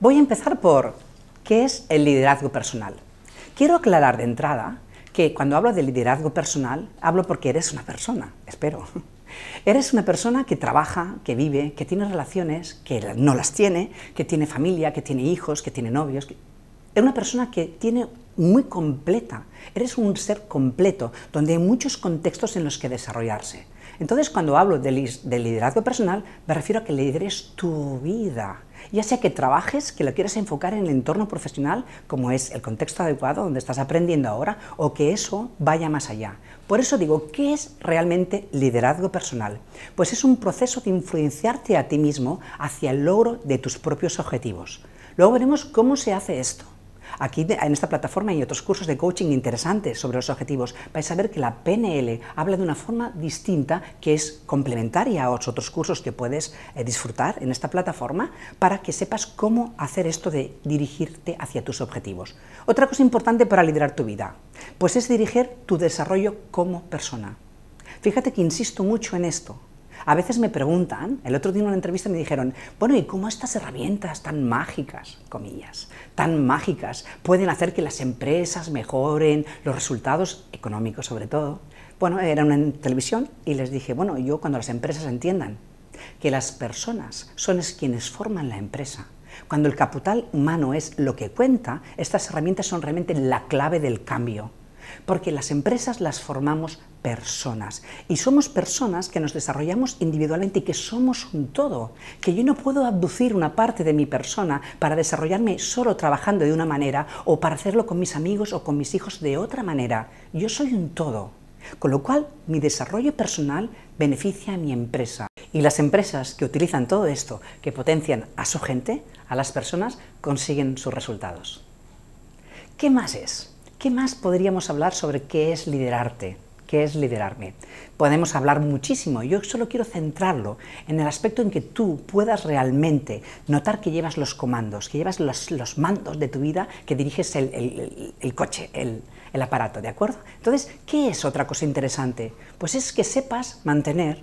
Voy a empezar por qué es el liderazgo personal. Quiero aclarar de entrada que cuando hablo de liderazgo personal, hablo porque eres una persona, espero. Eres una persona que trabaja, que vive, que tiene relaciones, que no las tiene, que tiene familia, que tiene hijos, que tiene novios. Eres una persona que tiene muy completa. Eres un ser completo, donde hay muchos contextos en los que desarrollarse. Entonces, cuando hablo de, liderazgo personal, me refiero a que lideres tu vida. Ya sea que trabajes, que lo quieras enfocar en el entorno profesional, como es el contexto adecuado donde estás aprendiendo ahora, o que eso vaya más allá. Por eso digo, ¿qué es realmente liderazgo personal? Pues es un proceso de influenciarte a ti mismo hacia el logro de tus propios objetivos. Luego veremos cómo se hace esto. Aquí en esta plataforma hay otros cursos de coaching interesantes sobre los objetivos. Vais a ver que la PNL habla de una forma distinta que es complementaria a otros cursos que puedes eh, disfrutar en esta plataforma para que sepas cómo hacer esto de dirigirte hacia tus objetivos. Otra cosa importante para liderar tu vida, pues es dirigir tu desarrollo como persona. Fíjate que insisto mucho en esto, a veces me preguntan, el otro día en una entrevista me dijeron, bueno, ¿y cómo estas herramientas tan mágicas, comillas, tan mágicas, pueden hacer que las empresas mejoren los resultados económicos sobre todo? Bueno, era una televisión y les dije, bueno, yo cuando las empresas entiendan que las personas son quienes forman la empresa, cuando el capital humano es lo que cuenta, estas herramientas son realmente la clave del cambio, porque las empresas las formamos personas. Y somos personas que nos desarrollamos individualmente y que somos un todo, que yo no puedo abducir una parte de mi persona para desarrollarme solo trabajando de una manera o para hacerlo con mis amigos o con mis hijos de otra manera. Yo soy un todo. Con lo cual, mi desarrollo personal beneficia a mi empresa. Y las empresas que utilizan todo esto, que potencian a su gente, a las personas, consiguen sus resultados. ¿Qué más es? ¿Qué más podríamos hablar sobre qué es liderarte? que es liderarme. Podemos hablar muchísimo, yo solo quiero centrarlo en el aspecto en que tú puedas realmente notar que llevas los comandos, que llevas los, mandos de tu vida, que diriges el, coche, el, el aparato, ¿de acuerdo? Entonces, ¿qué es otra cosa interesante? Pues es que sepas mantener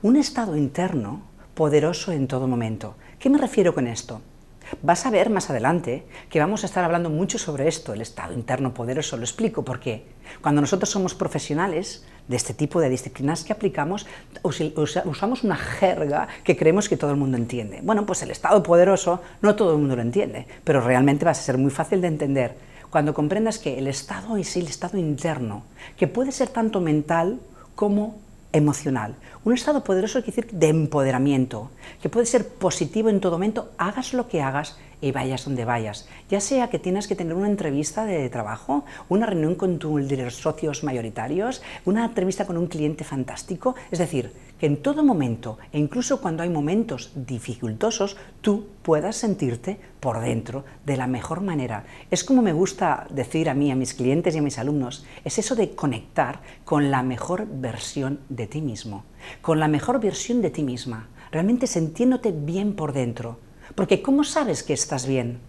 un estado interno poderoso en todo momento. ¿Qué me refiero con esto? Vas a ver más adelante que vamos a estar hablando mucho sobre esto, el estado interno poderoso. Lo explico porque cuando nosotros somos profesionales de este tipo de disciplinas que aplicamos, usamos una jerga que creemos que todo el mundo entiende. Bueno, pues el estado poderoso no todo el mundo lo entiende, pero realmente vas a ser muy fácil de entender cuando comprendas que el estado es el estado interno, que puede ser tanto mental como emocional. Un estado poderoso quiere decir de empoderamiento, que puede ser positivo en todo momento, hagas lo que hagas y vayas donde vayas. Ya sea que tienes que tener una entrevista de trabajo, una reunión con tus socios mayoritarios, una entrevista con un cliente fantástico, es decir, que en todo momento, e incluso cuando hay momentos dificultosos, tú puedas sentirte por dentro de la mejor manera. Es como me gusta decir a mí, a mis clientes y a mis alumnos, es eso de conectar con la mejor versión de ti mismo, con la mejor versión de ti misma, realmente sintiéndote bien por dentro. Porque ¿cómo sabes que estás bien?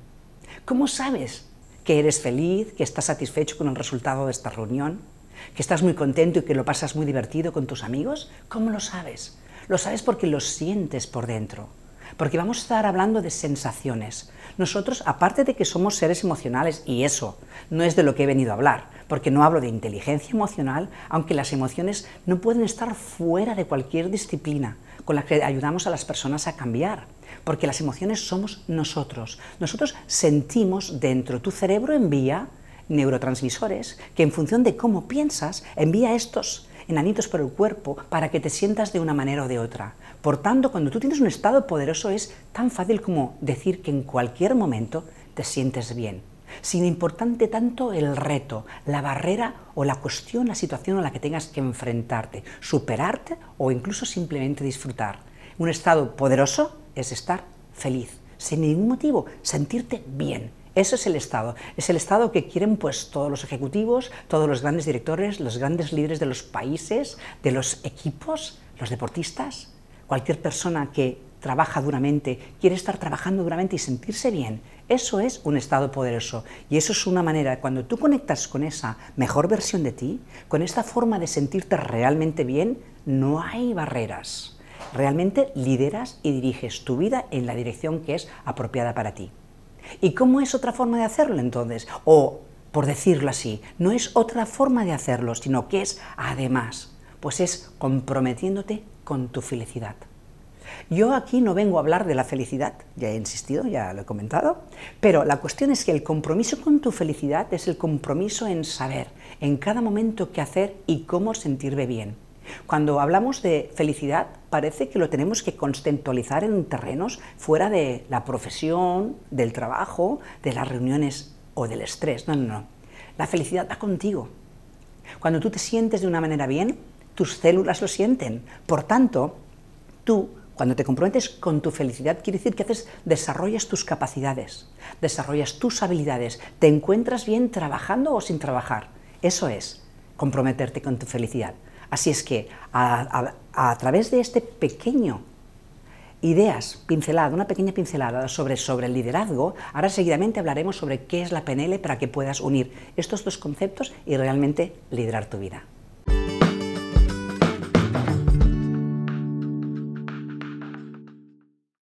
¿Cómo sabes que eres feliz, que estás satisfecho con el resultado de esta reunión? que estás muy contento y que lo pasas muy divertido con tus amigos? ¿Cómo lo sabes? Lo sabes porque lo sientes por dentro, porque vamos a estar hablando de sensaciones. Nosotros, aparte de que somos seres emocionales, y eso no es de lo que he venido a hablar, porque no hablo de inteligencia emocional, aunque las emociones no pueden estar fuera de cualquier disciplina con la que ayudamos a las personas a cambiar, porque las emociones somos nosotros. Nosotros sentimos dentro, tu cerebro envía neurotransmisores que en función de cómo piensas envía estos enanitos por el cuerpo para que te sientas de una manera o de otra. Por tanto, cuando tú tienes un estado poderoso es tan fácil como decir que en cualquier momento te sientes bien, sin importante tanto el reto, la barrera o la cuestión, la situación a la que tengas que enfrentarte, superarte o incluso simplemente disfrutar. Un estado poderoso es estar feliz, sin ningún motivo, sentirte bien ese es el Estado. Es el Estado que quieren pues, todos los ejecutivos, todos los grandes directores, los grandes líderes de los países, de los equipos, los deportistas. Cualquier persona que trabaja duramente, quiere estar trabajando duramente y sentirse bien. Eso es un estado poderoso. Y eso es una manera, cuando tú conectas con esa mejor versión de ti, con esta forma de sentirte realmente bien, no hay barreras. Realmente lideras y diriges tu vida en la dirección que es apropiada para ti. ¿Y cómo es otra forma de hacerlo entonces? O, por decirlo así, no es otra forma de hacerlo, sino que es además, pues es comprometiéndote con tu felicidad. Yo aquí no vengo a hablar de la felicidad, ya he insistido, ya lo he comentado, pero la cuestión es que el compromiso con tu felicidad es el compromiso en saber en cada momento qué hacer y cómo sentirme bien. Cuando hablamos de felicidad, parece que lo tenemos que conceptualizar en terrenos fuera de la profesión, del trabajo, de las reuniones o del estrés. No, no, no. La felicidad va contigo. Cuando tú te sientes de una manera bien, tus células lo sienten. Por tanto, tú, cuando te comprometes con tu felicidad, quiere decir que haces, desarrollas tus capacidades, desarrollas tus habilidades, te encuentras bien trabajando o sin trabajar. Eso es comprometerte con tu felicidad. Así es que a, través de este pequeño ideas, pincelada, una pequeña pincelada sobre, sobre el liderazgo. Ahora seguidamente hablaremos sobre qué es la PNL para que puedas unir estos dos conceptos y realmente liderar tu vida.